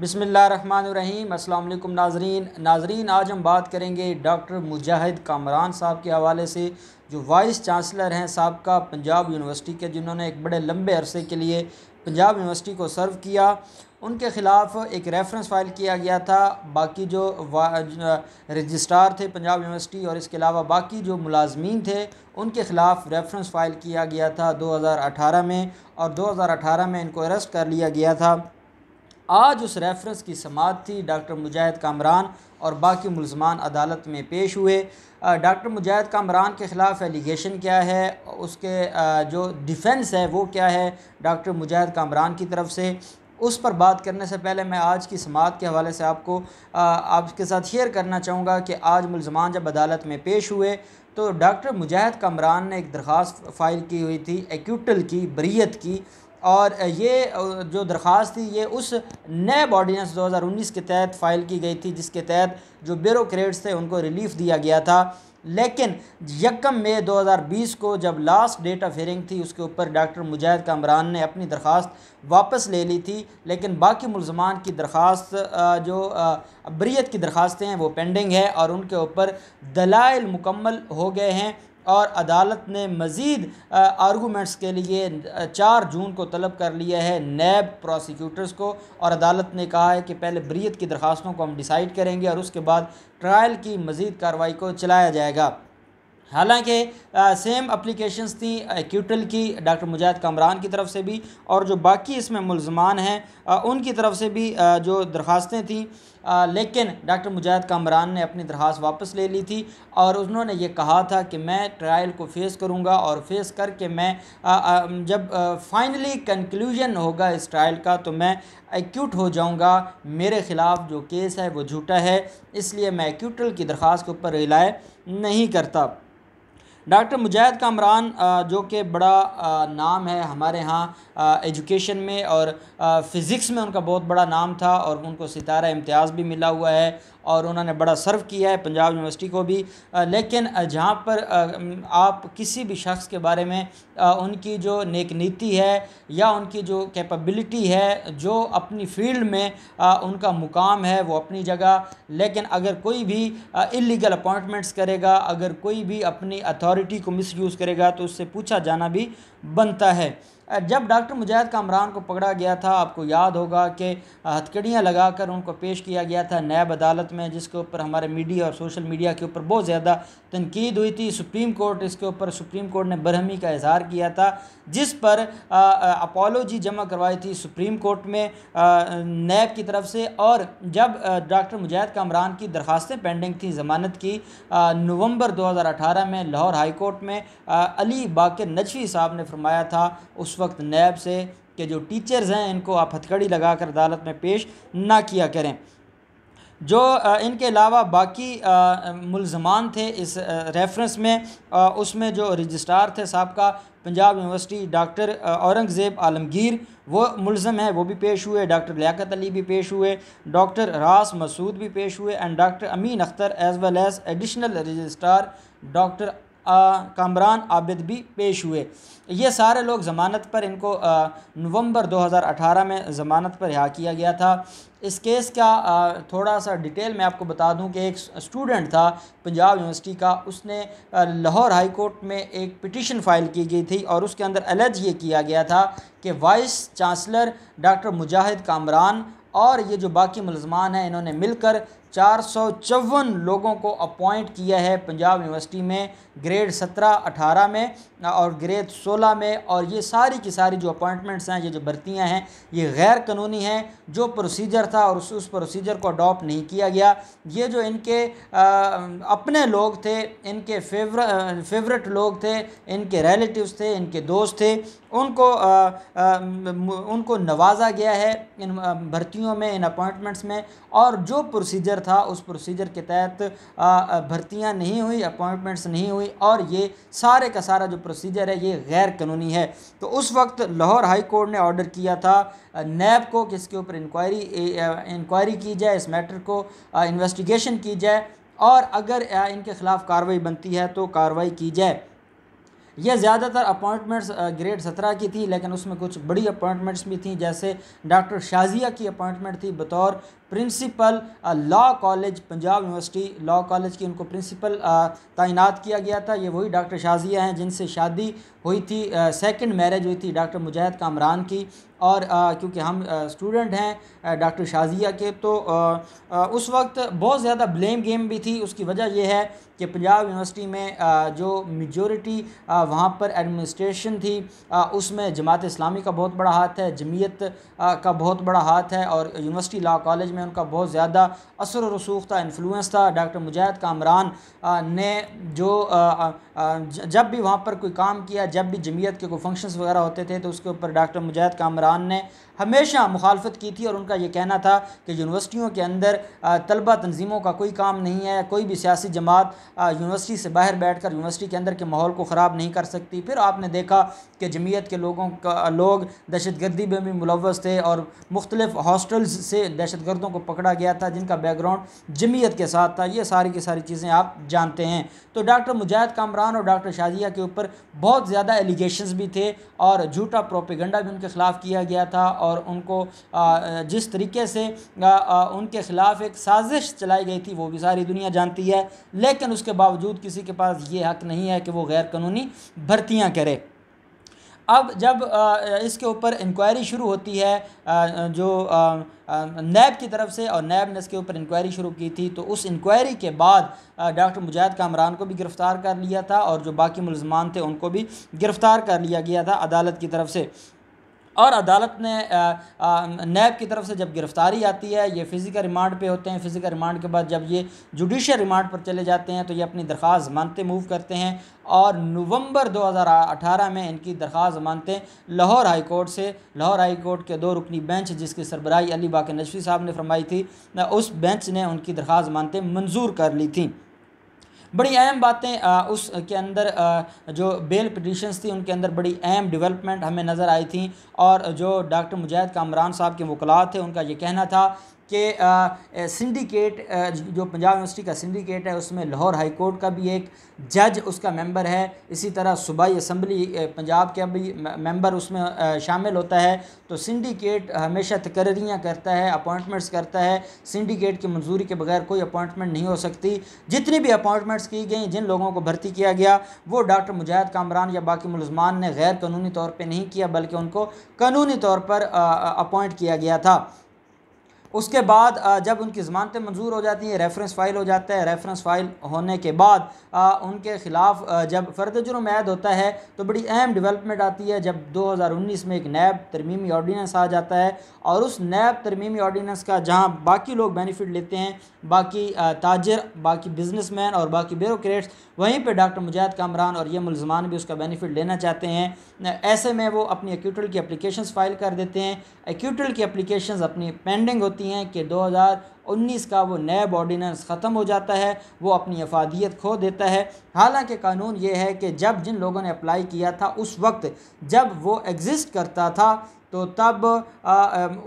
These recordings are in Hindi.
बसमिल अल्लाम नाजरीन नाजरीन आज हम बात करेंगे डॉक्टर मुजाहिद कामरान साहब के हवाले से जो वाइस चांसलर हैं साहब का पंजाब यूनिवर्सिटी के जिन्होंने एक बड़े लंबे अरसे के लिए पंजाब यूनिवर्सिटी को सर्व किया उनके ख़िलाफ़ एक रेफरेंस फ़ाइल किया गया था बाकी जो रजिस्ट्रार थे पंजाब यूनिवर्सिटी और इसके अलावा बाकी जो मुलाजमीन थे उनके ख़िलाफ़ रेफरेंस फ़ाइल किया गया था 2018 में और 2018 में इनको अरेस्ट कर लिया गया था आज उस रेफरेंस की समात थी डॉक्टर मुजाहिद कामरान और बाकी मुलजमान अदालत में पेश हुए डॉक्टर मुजाहिद कामरान के ख़िलाफ़ एलिगेशन क्या है उसके जो डिफेंस है वो क्या है डॉक्टर मुजाहिद कामरान की तरफ से उस पर बात करने से पहले मैं आज की समात के हवाले से आपको आपके साथ शेयर करना चाहूँगा कि आज मुलजमान जब अदालत में पेश हुए तो डॉक्टर मुजाहिद कामरान ने एक दरख्वास्त फ़ाइल की हुई थी एक्यूटल की बरीत की और ये जो दरख्वास्त थी ये उस नए ऑर्डीनेंस 2019 के तहत फ़ाइल की गई थी जिसके तहत जो ब्यूरोट्स थे उनको रिलीफ दिया गया था लेकिन यकम मई 2020 को जब लास्ट डेट ऑफ हेयरिंग थी उसके ऊपर डॉक्टर मुजाहिद कामरान ने अपनी दरख्वास्त वापस ले ली थी लेकिन बाकी मुलजमान की दरख्वास्त जो अब्रियत की दरख्वास्तें हैं वो पेंडिंग है और उनके ऊपर दलाइल मुकम्मल हो गए हैं और अदालत ने मज़ीद आर्गूमेंट्स के लिए चार जून को तलब कर लिया है नैब प्रोसिक्यूटर्स को और अदालत ने कहा है कि पहले ब्रियत की दरख्वास्तों को हम डिसाइड करेंगे और उसके बाद ट्रायल की मज़ीद कार्रवाई को चलाया जाएगा हालांकि सेम अप्लीकेशन थी क्यूटल की डॉक्टर मुजाहद कामरान की तरफ से भी और जो बाकी इसमें मुलजमान हैं उनकी तरफ से भी आ, जो दरख्वास्तें थीं लेकिन डॉक्टर मुजाहद कामरान ने अपनी दरख्वास्त वापस ले ली थी और उन्होंने ये कहा था कि मैं ट्रायल को फेस करूँगा और फेस करके मैं आ, आ, जब फाइनली कंक्लूजन होगा इस ट्रायल का तो मैं एक्यूट हो जाऊँगा मेरे ख़िलाफ़ जो केस है वो झूठा है इसलिए मैं एक्यूटल की दरख्वास्त के ऊपर रिलाय नहीं करता डॉक्टर मुजाहिद कामरान जो कि बड़ा नाम है हमारे यहाँ एजुकेशन में और फ़िज़िक्स में उनका बहुत बड़ा नाम था और उनको सितारा इम्तियाज़ भी मिला हुआ है और उन्होंने बड़ा सर्व किया है पंजाब यूनिवर्सिटी को भी लेकिन जहाँ पर आप किसी भी शख्स के बारे में उनकी जो नेक नीति है या उनकी जो कैपेबिलिटी है जो अपनी फील्ड में उनका मुकाम है वो अपनी जगह लेकिन अगर कोई भी इलीगल अपॉइंटमेंट्स करेगा अगर कोई भी अपनी अथॉरिटी अथॉरिटी को मिसयूज़ करेगा तो उससे पूछा जाना भी बनता है जब डॉक्टर मुजाहिद कामरान को पकड़ा गया था आपको याद होगा कि हथकड़ियाँ लगाकर उनको पेश किया गया था नैब अदालत में जिसके ऊपर हमारे मीडिया और सोशल मीडिया के ऊपर बहुत ज़्यादा तनकीद हुई थी सुप्रीम कोर्ट इसके ऊपर सुप्रीम कोर्ट ने बरहमी का इजहार किया था जिस पर अपोलोजी जमा करवाई थी सुप्रीम कोर्ट में नैब की तरफ से और जब डॉक्टर मुजाहिद कामरान की दरख्वास्तें पेंडिंग थी ज़मानत की नवंबर 2018 में लाहौर हाई कोर्ट में अली बाकर नजवी साहब ने फरमाया था उस वक्त नैब से कि जो टीचर्स हैं इनको आप हथकड़ी लगा कर अदालत में पेश ना किया करें जो इनके अलावा बाकी मुलजमान थे इस रेफरेंस में उसमें जो रजिस्ट्रार थे सबका पंजाब यूनिवर्सिटी डॉक्टर औरंगज़ेब आलमगीर वो मुलम है वो भी पेश हुए डॉक्टर लियाकत अली भी पेश हुए डॉक्टर रास मसूद भी पेश हुए and doctor Amin Akhtar as well as additional registrar doctor Kamran Abid भी पेश हुए ये सारे लोग ज़मानत पर इनको नवंबर 2018 में ज़मानत पर रिहा किया गया था इस केस का थोड़ा सा डिटेल मैं आपको बता दूं कि एक स्टूडेंट था पंजाब यूनिवर्सिटी का उसने लाहौर हाई कोर्ट में एक पिटिशन फाइल की गई थी और उसके अंदर अलर्ज ये किया गया था कि vice chancellor doctor Mujahid Kamran और ये जो बाकी मुलजमान हैं इन्होंने मिलकर चार सौ चौवन लोगों को अपॉइंट किया है पंजाब यूनिवर्सिटी में ग्रेड सत्रह अठारह में और ग्रेड सोलह में और ये सारी की सारी जो अपॉइंटमेंट्स हैं ये जो भर्तियाँ हैं ये गैर कानूनी हैं जो प्रोसीजर था और उस उस प्रोसीजर को अडॉप्ट नहीं किया गया ये जो इनके आ, अपने लोग थे इनके फेवर फेवरेट लोग थे इनके रिलेटिव्स थे इनके दोस्त थे उनको आ, आ, उनको नवाजा गया है इन भर्तियों में इन अपॉइंटमेंट्स में और जो प्रोसीजर था उस प्रोसीजर के तहत भर्तियां नहीं हुई अपॉइंटमेंट्स नहीं हुई और ये सारे का सारा जो प्रोसीजर है ये गैर कानूनी है तो उस वक्त लाहौर हाई कोर्ट ने ऑर्डर किया था नैब को कि इसके ऊपर इंक्वायरी इंक्वायरी की जाए इस मैटर को इन्वेस्टिगेशन की जाए और अगर इनके ख़िलाफ़ कार्रवाई बनती है तो कार्रवाई की जाए यह ज़्यादातर अपॉइंटमेंट्स ग्रेड सत्रह की थी लेकिन उसमें कुछ बड़ी अपॉइंटमेंट्स भी थी जैसे डॉक्टर शाजिया की अपॉइंटमेंट थी बतौर principal law college Punjab university law college की उनको प्रिंसिपल तैनात किया गया था ये वही डॉक्टर शाजिया हैं जिनसे शादी हुई थी सेकंड मैरिज हुई थी डॉक्टर मुजाहिद कामरान की और क्योंकि हम स्टूडेंट हैं डॉक्टर शाजिया के तो आ, आ, उस वक्त बहुत ज़्यादा ब्लेम गेम भी थी उसकी वजह यह है कि पंजाब यूनिवर्सिटी में आ, जो मेजोरिटी वहाँ पर एडमिनिस्ट्रेशन थी उसमें जमात इस्लामी का बहुत बड़ा हाथ है जमीयत का बहुत बड़ा हाथ है और यूनिवर्सिटी लॉ कॉलेज में उनका बहुत ज़्यादा असर व रसूख था इन्फ्लुएंस था डॉक्टर मुजाहिद कामरान ने जो जब भी वहाँ पर कोई काम किया जब भी जमीयत के कोई फंक्शंस वगैरह होते थे तो उसके ऊपर डॉक्टर मुजाहिद कामरान ने हमेशा मुखालफत की थी और उनका यह कहना था कि यूनिवर्सिटियों के अंदर तलबा तनजीमों का कोई काम नहीं है कोई भी सियासी जमात यूनिवर्सिटी से बाहर बैठ कर यूनिवर्सिटी के अंदर के माहौल को ख़राब नहीं कर सकती फिर आपने देखा कि जमीयत के लोगों का लोग दहशत गर्दी में भी मुलवस थे और मुख्तलिफ हॉस्टल्स से दहशत गर्दों लोगों को पकड़ा गया था जिनका बैकग्राउंड जमीयत के साथ था ये सारी की सारी चीज़ें आप जानते हैं तो डॉक्टर मुजाहिद कामरान और डॉक्टर शाजिया के ऊपर बहुत ज़्यादा एलिगेशन भी थे और झूठा प्रोपिगंडा भी उनके ख़िलाफ़ किया गया था और उनको जिस तरीके से उनके ख़िलाफ़ एक साजिश चलाई गई थी वो भी सारी दुनिया जानती है लेकिन उसके बावजूद किसी के पास ये हक नहीं है कि वो गैर कानूनी भर्तियाँ करे अब जब इसके ऊपर इंक्वायरी शुरू होती है जो नैब की तरफ से और नैब ने इसके ऊपर इंक्वायरी शुरू की थी तो उस इंक्वायरी के बाद डॉक्टर मुजाहिद कामरान को भी गिरफ़्तार कर लिया था और जो बाकी मुलजमान थे उनको भी गिरफ़्तार कर लिया गया था अदालत की तरफ से और अदालत ने नैब की तरफ से जब गिरफ़्तारी आती है ये फ़िज़िकल रिमांड पे होते हैं फ़िज़िकल रिमांड के बाद जब ये जुडिशल रिमांड पर चले जाते हैं तो ये अपनी दरख्वास्त जमानतें मूव करते हैं और नवंबर 2018 में इनकी दरख्वास्त जमानतें लाहौर हाई कोर्ट से लाहौर हाई कोर्ट के दो रुकनी बेंच जिसकी सरबराही अली बाक़ नशवी साहब ने फरमाई थी उस बेंच ने उनकी दरख्वास्त जमानतें मंजूर कर ली थी बड़ी अहम बातें उसके अंदर जो बेल पटिशन्स थी उनके अंदर बड़ी अहम डेवलपमेंट हमें नज़र आई थी और जो डॉक्टर मुजाहिद कामरान साहब के वकला थे उनका ये कहना था कि सिंडिकेट जो पंजाब यूनिवर्सिटी का सिंडिकेट है उसमें लाहौर हाई कोर्ट का भी एक जज उसका मेंबर है इसी तरह सूबाई असम्बली पंजाब का भी मेंबर उसमें शामिल होता है तो सिंडिकेट हमेशा तकर्रियाँ करता है अपॉइंटमेंट्स करता है सिंडिकेट की मंजूरी के बगैर कोई अपॉइंटमेंट नहीं हो सकती जितनी भी अपॉइंटमेंट्स की गई जिन लोगों को भर्ती किया गया वो डॉक्टर मुजाहिद कामरान या बाकी मुलजमान ने गैर कानूनी तौर पर नहीं किया बल्कि उनको कानूनी तौर पर अपॉइंट किया गया था उसके बाद जब उनकी ज़मानतें मंजूर हो जाती हैं रेफरेंस फ़ाइल हो जाता है रेफरेंस फ़ाइल होने के बाद उनके ख़िलाफ़ जब फ़र्द जुर्म ऐद होता है तो बड़ी अहम डेवलपमेंट आती है जब 2019 में एक नैब तरमीमी ऑर्डीनेंस आ जाता है और उस नैब तरमीमी ऑर्डीनेंस का जहाँ बाकी लोग बेनिफिट लेते हैं बाकी ताजर बाकी मैन और बाकी ब्यूरोट्स वहीं पर डॉक्टर मुजाहद कामरान और ये मुलजमान भी उसका बेनिफिट लेना चाहते हैं ऐसे में वो अपनी एक्यूटल की अप्लीकेशन फ़ाइल कर देते हैं एक्यूटल की अप्लीकेशन अपनी पेंडिंग होती होती हैं कि 2019 का वो नैब ऑर्डीनेंस ख़त्म हो जाता है वो अपनी अफादियत खो देता है हालांकि कानून ये है कि जब जिन लोगों ने अप्लाई किया था उस वक्त जब वो एग्ज़िस्ट करता था तो तब आ,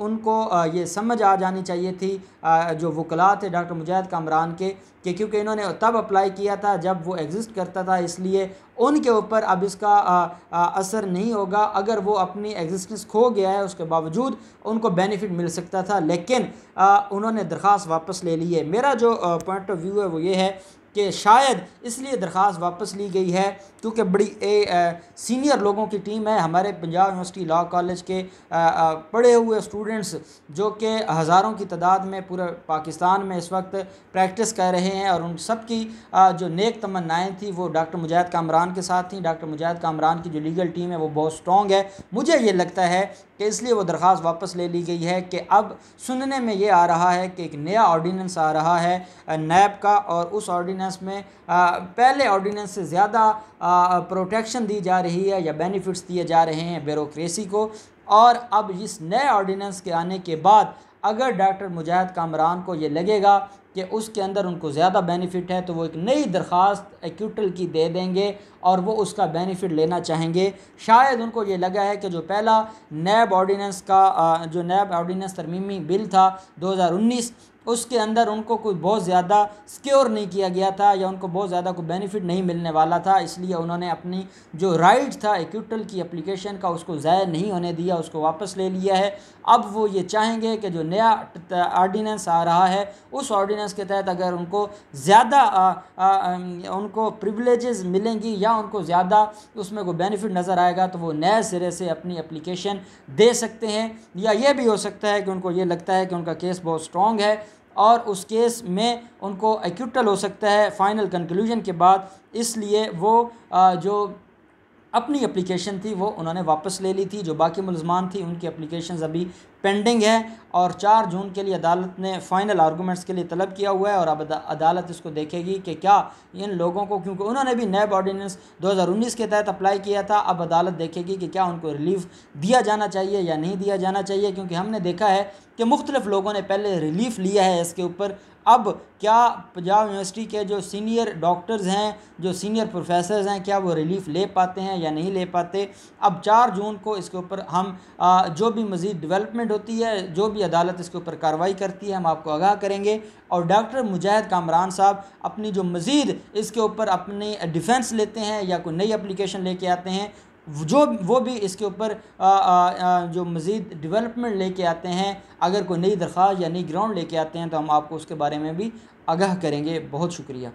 उनको ये समझ आ जानी चाहिए थी आ, जो वकला थे डॉक्टर मुजाहिद कामरान के कि क्योंकि इन्होंने तब अप्लाई किया था जब वो एग्ज़िस्ट करता था इसलिए उनके ऊपर अब इसका आ, आ, असर नहीं होगा अगर वो अपनी एग्जिस्टेंस खो गया है उसके बावजूद उनको बेनिफिट मिल सकता था लेकिन आ, उन्होंने दरख्वास्त वापस ले ली है मेरा जो पॉइंट ऑफ व्यू है वो ये है कि शायद इसलिए दरख्वास वापस ली गई है क्योंकि बड़ी ए, ए, सीनियर लोगों की टीम है हमारे पंजाब यूनिवर्सिटी लॉ कॉलेज के पढ़े हुए स्टूडेंट्स जो कि हज़ारों की तादाद में पूरे पाकिस्तान में इस वक्त प्रैक्टिस कर रहे हैं और उन सब की आ, जो नेक तमन्नाएँ थी वो डॉक्टर मुजाहद कामरान के साथ थी डॉक्टर मुजाहद कामरान की जो लीगल टीम है वो बहुत स्ट्रॉन्ग है मुझे ये लगता है कि इसलिए वो दरख्वास्त वापस ले ली गई है कि अब सुनने में ये आ रहा है कि एक नया ऑर्डीनेंस आ रहा है नैब का और उस ऑर्डीनेंस में पहले ऑर्डीनेंस से ज़्यादा प्रोटेक्शन दी जा रही है या बेनिफिट्स दिए जा रहे हैं ब्यूरोसी को और अब इस नए ऑर्डीनेंस के आने के बाद अगर डॉक्टर मुजाहिद कामरान को ये लगेगा कि उसके अंदर उनको ज़्यादा बेनिफिट है तो वो एक नई दरख्वास्त एक्यूटल की दे देंगे और वो उसका बेनिफिट लेना चाहेंगे शायद उनको ये लगा है कि जो पहला नैब ऑर्डीनेंस का जो नैब ऑर्डीनेंस तरमीमी बिल था उन्नीस उसके अंदर उनको कोई बहुत ज़्यादा सिक्योर नहीं किया गया था या उनको बहुत ज़्यादा कोई बेनिफिट नहीं मिलने वाला था इसलिए उन्होंने अपनी जो राइट था एक्यूटल की एप्लीकेशन का उसको ज़ाय नहीं होने दिया उसको वापस ले लिया है अब वो ये चाहेंगे कि जो नया ऑर्डीनेंस आ रहा है उस ऑर्डीनेंस के तहत अगर उनको ज़्यादा उनको प्रिवलेज मिलेंगी या उनको ज़्यादा उसमें कोई बेनिफिट नज़र आएगा तो वो नए सिरे से अपनी एप्लीकेशन दे सकते हैं या ये भी हो सकता है कि उनको ये लगता है कि उनका केस बहुत स्ट्रॉन्ग है और उस केस में उनको एक्यूटल हो सकता है फ़ाइनल कंक्लूजन के बाद इसलिए वो जो अपनी अप्लीकेशन थी वो उन्होंने वापस ले ली थी जो बाकी मुलजमान थी उनकी अप्लीकेशन अभी पेंडिंग है और चार जून के लिए अदालत ने फ़ाइनल आर्गूमेंट्स के लिए तलब किया हुआ है और अब अदालत इसको देखेगी कि क्या इन लोगों को क्योंकि उन्होंने भी नैब ऑर्डीनेंस 2019 के तहत अप्लाई किया था अब अदालत देखेगी कि क्या उनको रिलीफ दिया जाना चाहिए या नहीं दिया जाना चाहिए क्योंकि हमने देखा है कि मुख्तलिफ़ लोगों ने पहले रिलीफ लिया है इसके ऊपर अब क्या पंजाब यूनिवर्सिटी के जो सीनियर डॉक्टर्स हैं जो सीनियर प्रोफेसर्स हैं क्या वो रिलीफ ले पाते हैं या नहीं ले पाते अब चार जून को इसके ऊपर हम आ, जो भी मज़ीद डेवलपमेंट होती है जो भी अदालत इसके ऊपर कार्रवाई करती है हम आपको आगाह करेंगे और डॉक्टर मुजाहिद कामरान साहब अपनी जो मज़ीद इसके ऊपर अपनी डिफेंस लेते हैं या कोई नई अप्लीकेशन लेके आते हैं जो वो भी इसके ऊपर जो मज़ीद डेवलपमेंट लेके आते हैं अगर कोई नई दरख्वास्त या नई ग्राउंड लेके आते हैं तो हम आपको उसके बारे में भी आगाह करेंगे बहुत शुक्रिया